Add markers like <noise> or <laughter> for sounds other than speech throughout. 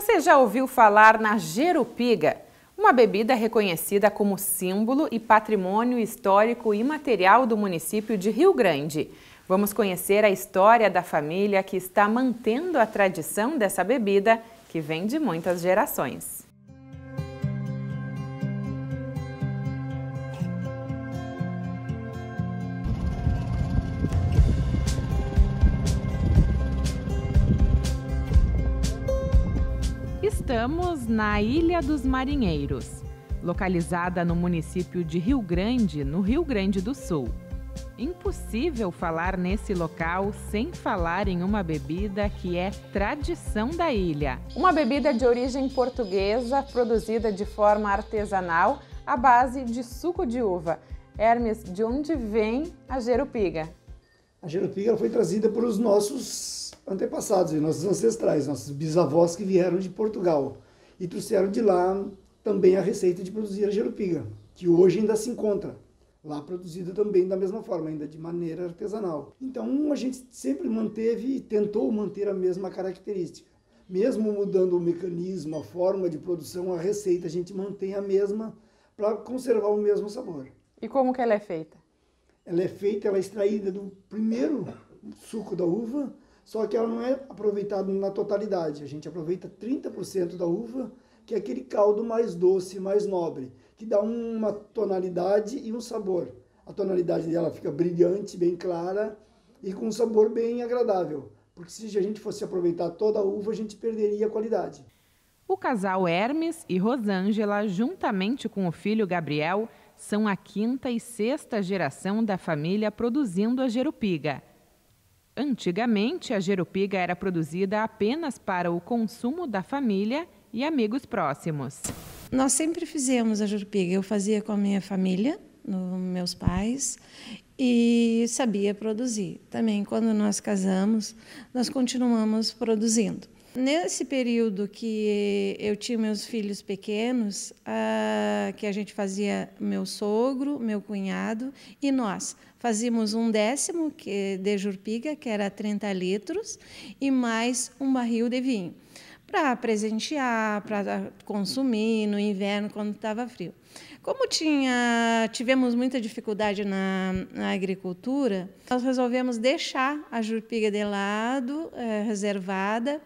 Você já ouviu falar na jerupiga, uma bebida reconhecida como símbolo e patrimônio histórico imaterial do município de Rio Grande. Vamos conhecer a história da família que está mantendo a tradição dessa bebida que vem de muitas gerações. Estamos na Ilha dos Marinheiros, localizada no município de Rio Grande, no Rio Grande do Sul. Impossível falar nesse local sem falar em uma bebida que é tradição da ilha. Uma bebida de origem portuguesa, produzida de forma artesanal à base de suco de uva. Hermes, de onde vem a jerupiga? a xeropigra foi trazida por os nossos antepassados, nossos ancestrais, nossos bisavós que vieram de Portugal e trouxeram de lá também a receita de produzir a jerupiga, que hoje ainda se encontra lá produzida também da mesma forma, ainda de maneira artesanal. Então a gente sempre manteve e tentou manter a mesma característica. Mesmo mudando o mecanismo, a forma de produção, a receita, a gente mantém a mesma para conservar o mesmo sabor. E como que ela é feita? Ela é feita, ela é extraída do primeiro suco da uva, só que ela não é aproveitada na totalidade. A gente aproveita 30% da uva, que é aquele caldo mais doce, mais nobre, que dá uma tonalidade e um sabor. A tonalidade dela fica brilhante, bem clara e com um sabor bem agradável, porque se a gente fosse aproveitar toda a uva, a gente perderia a qualidade. O casal Hermes e Rosângela, juntamente com o filho Gabriel, são a quinta e sexta geração da família produzindo a jerupiga. Antigamente, a jerupiga era produzida apenas para o consumo da família e amigos próximos. Nós sempre fizemos a jerupiga. Eu fazia com a minha família, no, meus pais, e sabia produzir. Também, quando nós casamos, nós continuamos produzindo. Nesse período que eu tinha meus filhos pequenos, que a gente fazia meu sogro, meu cunhado e nós. Fazíamos um décimo que, de jurpiga, que era 30 litros, e mais um barril de vinho, para presentear, para ah, consumir no inverno, quando estava frio. Como tinha, tivemos muita dificuldade na, na agricultura, nós resolvemos deixar a Jurpiga de lado, é, reservada,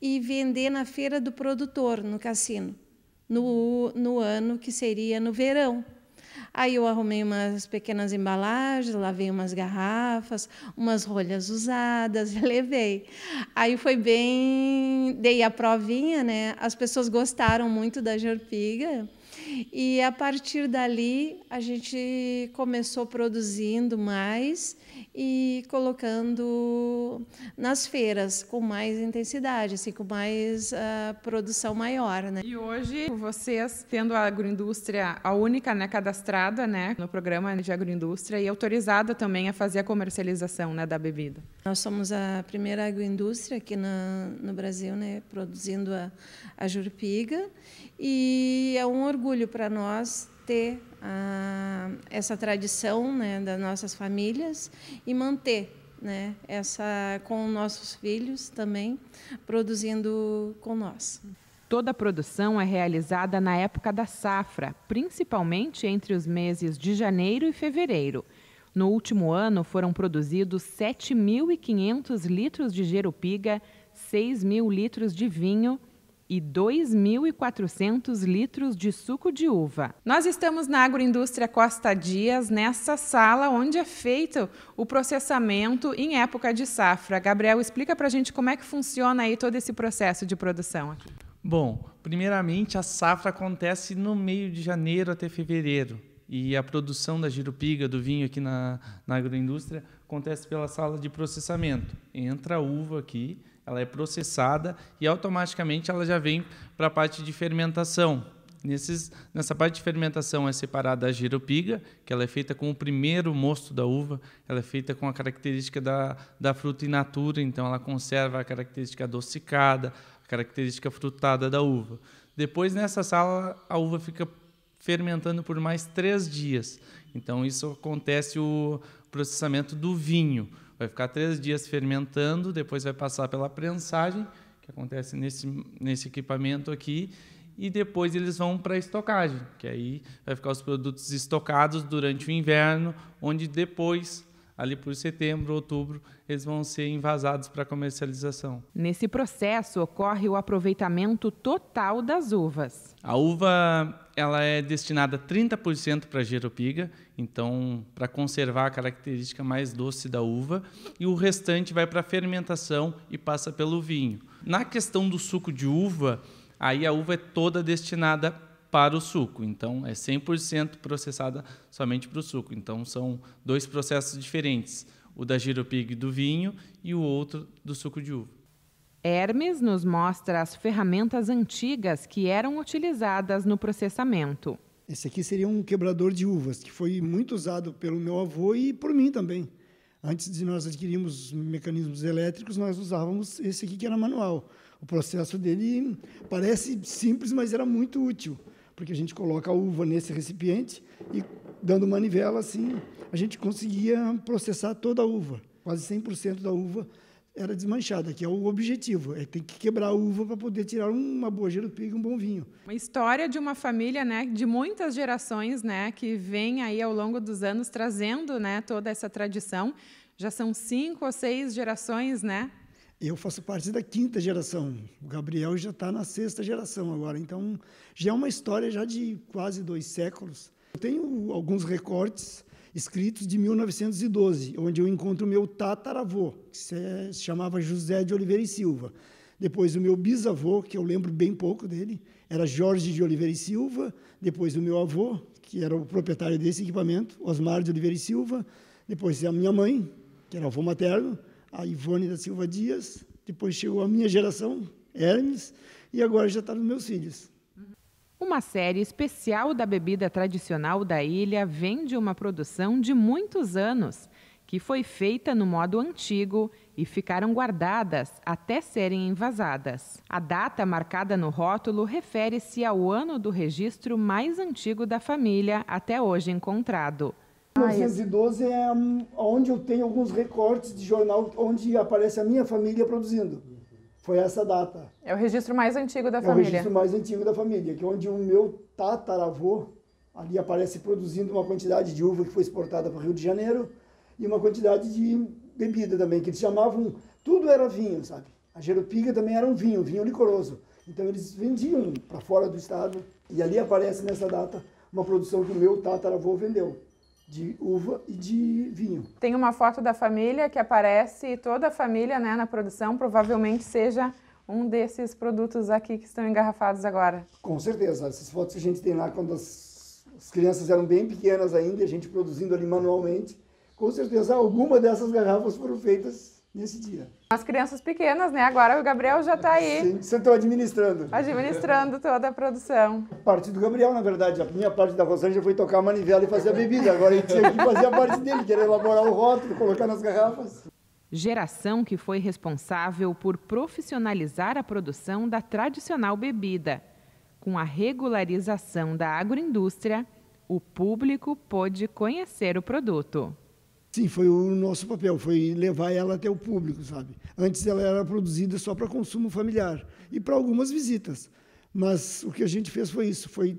e vender na feira do produtor, no cassino, no, no ano que seria no verão. Aí eu arrumei umas pequenas embalagens, lavei umas garrafas, umas rolhas usadas, <laughs> levei. Aí foi bem, dei a provinha, né? As pessoas gostaram muito da jurpiga. E a partir dali a gente começou produzindo mais e colocando nas feiras com mais intensidade, assim, com mais uh, produção maior, né? E hoje vocês tendo a agroindústria a única, né, cadastrada, né, no programa de agroindústria e autorizada também a fazer a comercialização, né, da bebida. Nós somos a primeira agroindústria aqui no Brasil, né, produzindo a, a Jurpiga e é um orgulho orgulho para nós ter ah, essa tradição né, das nossas famílias e manter né, essa com nossos filhos também, produzindo com nós. Toda a produção é realizada na época da safra, principalmente entre os meses de janeiro e fevereiro. No último ano, foram produzidos 7.500 litros de jerupiga, 6.000 mil litros de vinho e 2.400 litros de suco de uva. Nós estamos na agroindústria Costa Dias, nessa sala onde é feito o processamento em época de safra. Gabriel, explica para a gente como é que funciona aí todo esse processo de produção aqui. Bom, primeiramente a safra acontece no meio de janeiro até fevereiro e a produção da girupiga, do vinho aqui na, na agroindústria acontece pela sala de processamento. Entra a uva aqui, ela é processada e automaticamente ela já vem para a parte de fermentação. Nesses, nessa parte de fermentação é separada a giropiga, que ela é feita com o primeiro mosto da uva, ela é feita com a característica da, da fruta in natura, então ela conserva a característica adocicada, a característica frutada da uva. Depois, nessa sala, a uva fica fermentando por mais três dias. Então, isso acontece o processamento do vinho. Vai ficar três dias fermentando, depois vai passar pela prensagem, que acontece nesse, nesse equipamento aqui, e depois eles vão para a estocagem, que aí vai ficar os produtos estocados durante o inverno, onde depois ali por setembro, outubro, eles vão ser envasados para comercialização. Nesse processo ocorre o aproveitamento total das uvas. A uva ela é destinada 30% para giropiga, então para conservar a característica mais doce da uva, e o restante vai para fermentação e passa pelo vinho. Na questão do suco de uva, aí a uva é toda destinada para o suco. Então, é 100% processada somente para o suco. Então, são dois processos diferentes, o da giropig do vinho e o outro do suco de uva. Hermes nos mostra as ferramentas antigas que eram utilizadas no processamento. Esse aqui seria um quebrador de uvas, que foi muito usado pelo meu avô e por mim também. Antes de nós adquirirmos mecanismos elétricos, nós usávamos esse aqui que era manual. O processo dele parece simples, mas era muito útil porque a gente coloca a uva nesse recipiente e, dando manivela assim, a gente conseguia processar toda a uva. Quase 100% da uva era desmanchada, que é o objetivo. É tem que quebrar a uva para poder tirar uma boa gelupinga e um bom vinho. Uma história de uma família, né, de muitas gerações, né, que vem aí ao longo dos anos trazendo, né, toda essa tradição. Já são cinco ou seis gerações, né, eu faço parte da quinta geração. O Gabriel já está na sexta geração agora. Então, já é uma história já de quase dois séculos. Eu tenho alguns recortes escritos de 1912, onde eu encontro o meu tataravô, que é, se chamava José de Oliveira e Silva. Depois o meu bisavô, que eu lembro bem pouco dele, era Jorge de Oliveira e Silva. Depois o meu avô, que era o proprietário desse equipamento, Osmar de Oliveira e Silva. Depois a minha mãe, que era avô materno a Ivone da Silva Dias, depois chegou a minha geração, Hermes, e agora já está nos meus filhos. Uma série especial da bebida tradicional da ilha vem de uma produção de muitos anos, que foi feita no modo antigo e ficaram guardadas até serem envasadas. A data marcada no rótulo refere-se ao ano do registro mais antigo da família até hoje encontrado, 1912 é hum, onde eu tenho alguns recortes de jornal onde aparece a minha família produzindo. Foi essa data. É o registro mais antigo da é família. É o registro mais antigo da família, que é onde o meu tataravô ali aparece produzindo uma quantidade de uva que foi exportada para o Rio de Janeiro e uma quantidade de bebida também, que eles chamavam, tudo era vinho, sabe? A Jerupiga também era um vinho, vinho licoroso. Então eles vendiam para fora do estado e ali aparece nessa data uma produção que o meu tataravô vendeu de uva e de vinho. Tem uma foto da família que aparece toda a família né, na produção, provavelmente seja um desses produtos aqui que estão engarrafados agora. Com certeza, essas fotos a gente tem lá quando as, as crianças eram bem pequenas ainda, a gente produzindo ali manualmente. Com certeza, alguma dessas garrafas foram feitas nesse dia. As crianças pequenas, né? Agora o Gabriel já está aí. Sim, você está administrando. Administrando toda a produção. A parte do Gabriel, na verdade. A minha parte da Rosângela foi tocar a manivela e fazer a bebida. Agora a gente tinha que fazer a parte dele, que era elaborar o rótulo, colocar nas garrafas. Geração que foi responsável por profissionalizar a produção da tradicional bebida. Com a regularização da agroindústria, o público pôde conhecer o produto. Sim, foi o nosso papel, foi levar ela até o público, sabe? Antes ela era produzida só para consumo familiar e para algumas visitas. Mas o que a gente fez foi isso, foi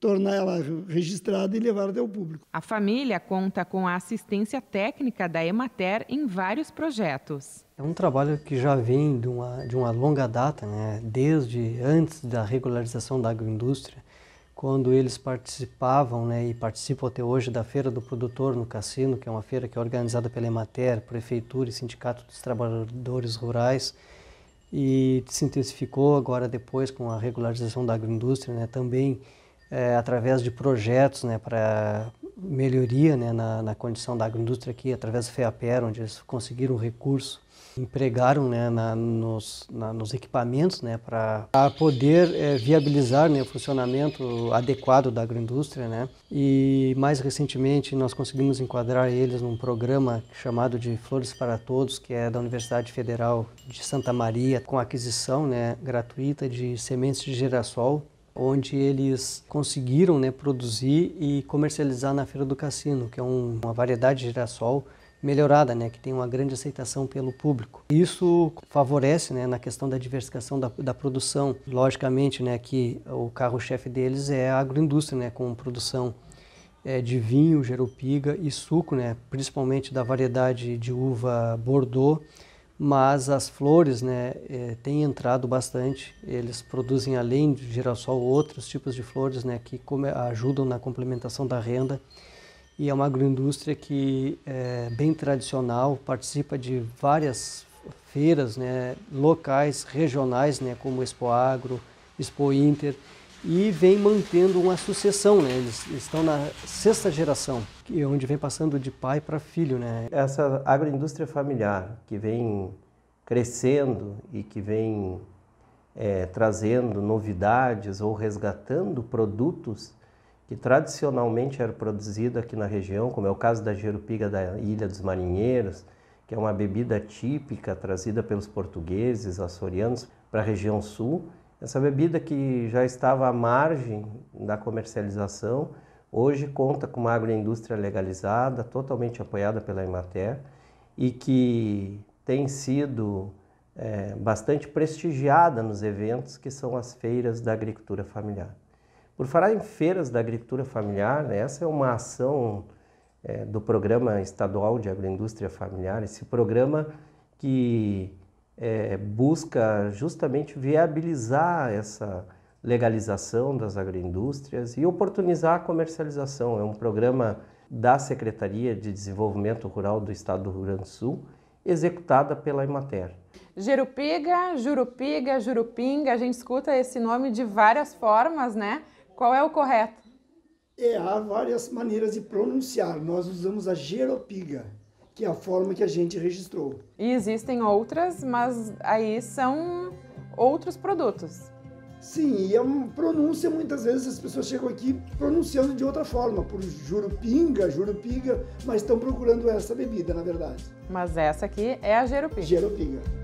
tornar ela registrada e levar até o público. A família conta com a assistência técnica da Emater em vários projetos. É um trabalho que já vem de uma, de uma longa data, né? desde antes da regularização da agroindústria quando eles participavam né, e participam até hoje da Feira do Produtor no Cassino, que é uma feira que é organizada pela Emater, Prefeitura e Sindicato dos Trabalhadores Rurais, e se intensificou agora depois com a regularização da agroindústria, né, também é, através de projetos né, para melhoria né, na, na, condição da agroindústria aqui, através do FEAPER, onde eles conseguiram recurso, empregaram né, na, nos, na, nos, equipamentos né, para poder é, viabilizar né, o funcionamento adequado da agroindústria. Né? E mais recentemente nós conseguimos enquadrar eles num programa chamado de Flores para Todos, que é da Universidade Federal de Santa Maria, com aquisição né, gratuita de sementes de girassol onde eles conseguiram né, produzir e comercializar na Feira do Cassino, que é um, uma variedade de girassol melhorada, né, que tem uma grande aceitação pelo público. Isso favorece né, na questão da diversificação da, da produção. Logicamente né, que o carro-chefe deles é a agroindústria, né, com produção é, de vinho, jerupiga e suco, né, principalmente da variedade de uva Bordeaux, mas as flores né, é, têm entrado bastante. Eles produzem, além de girassol, outros tipos de flores né, que ajudam na complementação da renda. E é uma agroindústria que é bem tradicional, participa de várias feiras né, locais, regionais, né, como Expo Agro, Expo Inter e vem mantendo uma sucessão, né? Eles estão na sexta geração, é onde vem passando de pai para filho, né? Essa agroindústria familiar que vem crescendo e que vem é, trazendo novidades ou resgatando produtos que tradicionalmente era produzido aqui na região, como é o caso da jerupiga da Ilha dos Marinheiros, que é uma bebida típica trazida pelos portugueses, açorianos, para a região sul essa bebida que já estava à margem da comercialização, hoje conta com uma agroindústria legalizada, totalmente apoiada pela Emater e que tem sido é, bastante prestigiada nos eventos que são as feiras da agricultura familiar. Por falar em feiras da agricultura familiar, né, essa é uma ação é, do Programa Estadual de Agroindústria Familiar, esse programa que é, busca justamente viabilizar essa legalização das agroindústrias e oportunizar a comercialização. É um programa da Secretaria de Desenvolvimento Rural do Estado do Rio Grande do Sul, executada pela Imater. Jerupiga, Jurupiga, Jurupinga, a gente escuta esse nome de várias formas, né? Qual é o correto? É, há várias maneiras de pronunciar. Nós usamos a Jeropiga que é a forma que a gente registrou. E existem outras, mas aí são outros produtos. Sim, e é a pronúncia, muitas vezes as pessoas chegam aqui pronunciando de outra forma, por jurupinga, jurupiga, mas estão procurando essa bebida, na verdade. Mas essa aqui é a jerupinga. Jerupinga.